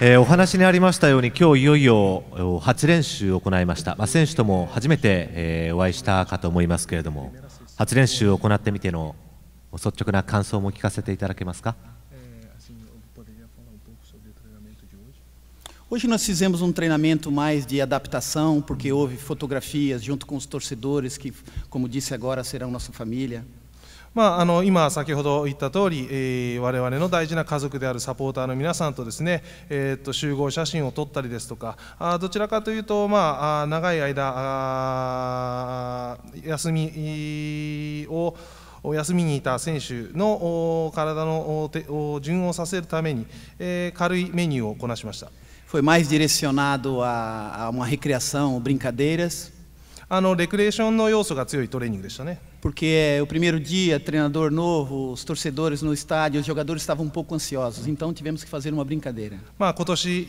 えー、お話にありましたように今日いよいよ初練習を行いました、まあ、選手とも初めて、えー、お会いしたかと思いますけれども初練習を行ってみての率直な感想も聞かせていただけますか Hoje nós fizemos um treinamento mais de adaptação, porque houve fotografias junto com os torcedores, que, como disse agora, serão nossa família. まあ、あの今、先ほど言った通り、えー、我々の大事な家族であるサポーターの皆さんとですね、えー、と集合写真を撮ったりですとか、あどちらかというと、まあ、あ長い間、休みをお休みにいた選手の体の順応させるために、えー、軽いメニューをこなしました。Foi mais direcionado a, a uma recreação, brincadeiras? あのレクレーションの要素が強いトレーニングでしたね。porque é o primeiro dia, treinador novo, os torcedores no estádio, os jogadores estavam um pouco ansiosos, então tivemos que fazer uma brincadeira. まあ今年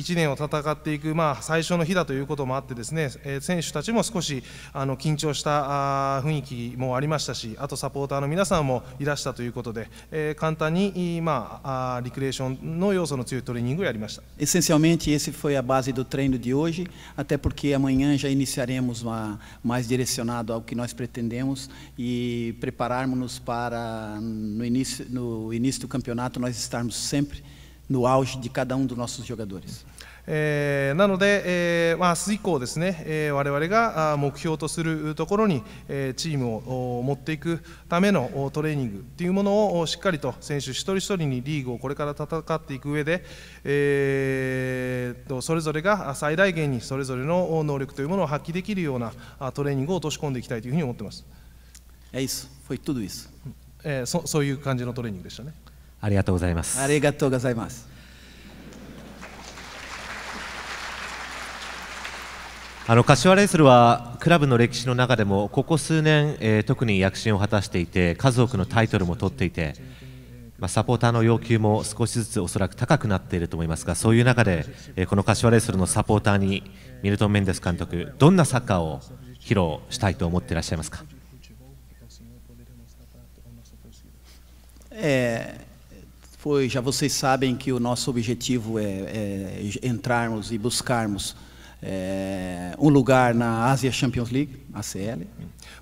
1年を戦っていくまあ最初の日だということもあってですね、えー、選手たちも少しあの緊張したあ雰囲気もありましたし、あとサポーターの皆さんもいらしたということで、えー、簡単にまああリクレーションの要素の強いトレーニングをやりました。Essencialmente esse foi a base do treino de hoje, até porque amanhã já iniciaremos uma mais direcionado ao que nós pretendemos e prepararmos-nos para, no início, no início do campeonato, nós estarmos sempre no auge de cada um dos nossos jogadores. えー、なので、えーまあ、明日以降ですね、えー、我々が目標とするところに、えー、チームを持っていくためのトレーニングというものをしっかりと選手一人一人にリーグをこれから戦っていく上で、えー、とそれぞれが最大限にそれぞれの能力というものを発揮できるようなトレーニングを落とし込んでいきたいというふうに思っています。É isso, foi tudo isso. えそそういう感じのトレーニングでしたね。ありがとうございます。ありがとうございます。あの柏レイソルはクラブの歴史の中でもここ数年、えー、特に躍進を果たしていて数多くのタイトルも取っていて、まあ、サポーターの要求も少しずつおそらく高くなっていると思いますがそういう中で、えー、この柏レイソルのサポーターにミルトン・メンデス監督どんなサッカーを披露したいと思っていらっしゃいますか、えー Foi, já vocês sabem que o nosso objetivo é, é entrarmos e buscarmos é, um lugar na Asia Champions League, ACL.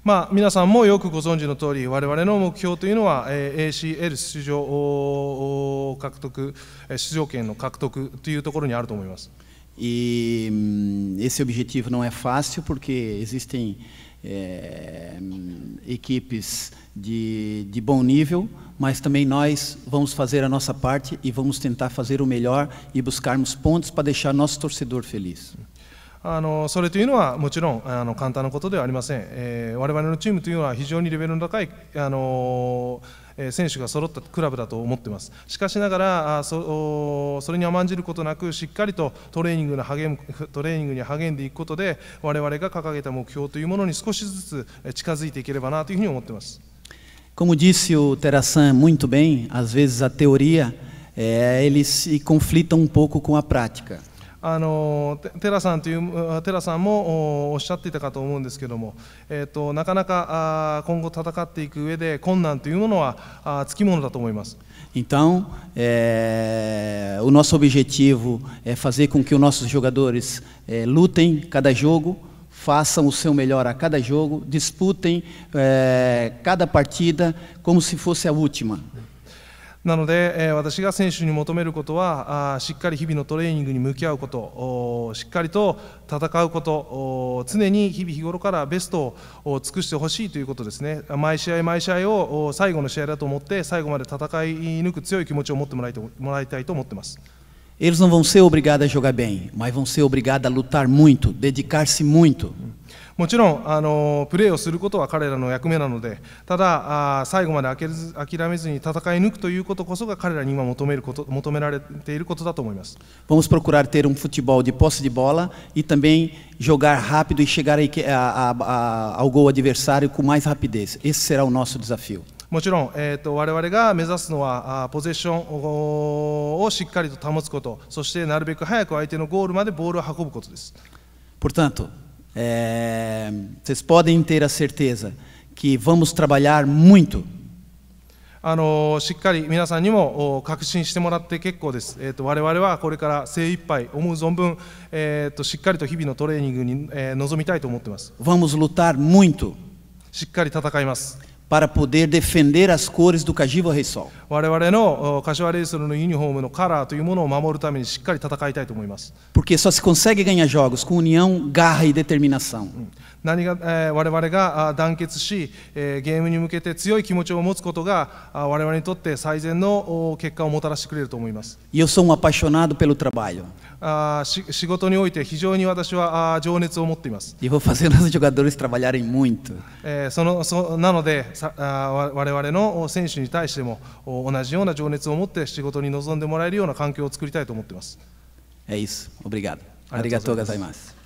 まあ、皆さんもよくご存知の通り、我々の目標というのは、えー、ACL 出場獲得、出場権の獲得というところにあると思います。E esse objetivo não é fácil porque existem é, mm, equipes de, de bom nível, mas também nós vamos fazer a nossa parte e vamos tentar fazer o melhor e buscarmos pontos para deixar nosso torcedor feliz. あのそれというのはもちろんあの簡単なことではありません、えー、我々のチームというのは非常にレベルの高い、あのー、選手が揃ったクラブだと思っていますしかしながらあそそれに甘んじることなくしっかりとトレーニングの励むトレーニングに励んでいくことで我々が掲げた目標というものに少しずつ近づいていければなというふうに思っています。Como disse o Terassan muito bem, às vezes a teoria, é, ele se conflita um pouco com a prática. あの寺さんという寺さんもおっしゃっていたかと思うんですけども、えーと、となかなか今後戦っていく上で困難というものはつきものだと思います。Então, é, o nosso objetivo é fazer com que os nossos jogadores é, lutem cada jogo, façam o seu melhor a cada jogo, disputem é, cada partida como se fosse a última. なので、え私が選手に求めることはあしっかり日々のトレーニングに向き合うことしっかりと戦うこと常に日々日頃からベストを尽くしてほしいということですね毎試合毎試合を最後の試合だと思って最後まで戦い抜く強い気持ちを持ってもらいたいと思ってます。Eles não vão ser obrigados a jogar bem, mas vão ser obrigados a lutar muito, dedicar-se muito. もちろんあのプレーをすることは彼らの役目なのでただあ最後まで諦めずに戦い抜くということこそが彼らに今求めること求められていることだと思います。Vamos procurar ter um futebol de posse de bola e também jogar rápido e chegar a, a, a, ao gol adversário com mais rapidez. Esse será o nosso desafio. もちろん、えーと、我々が目指すのはポゼッションをしっかりと保つことそしてなるべく早く相手のゴールまでボールを運ぶことです。Portanto, é, vocês podem ter a certeza que vamos trabalhar muito あのしっかり皆さんにも確信してもらって結構です、我々はこれから精一杯思う存分、しっかりと日々のトレーニングに、臨みたいと思っています。Vamos lutar muito. しっかり戦います。para poder defender as cores do Kajiwa Reysol. Porque só se consegue ganhar jogos com união, garra e determinação. E eu sou um apaixonado pelo trabalho. E vou fazer os jogadores trabalharem muito. 我々の選手に対しても同じような情熱を持って仕事に臨んでもらえるような環境を作りたいと思っています。エ i ス、オブリガー i ありがとうございます。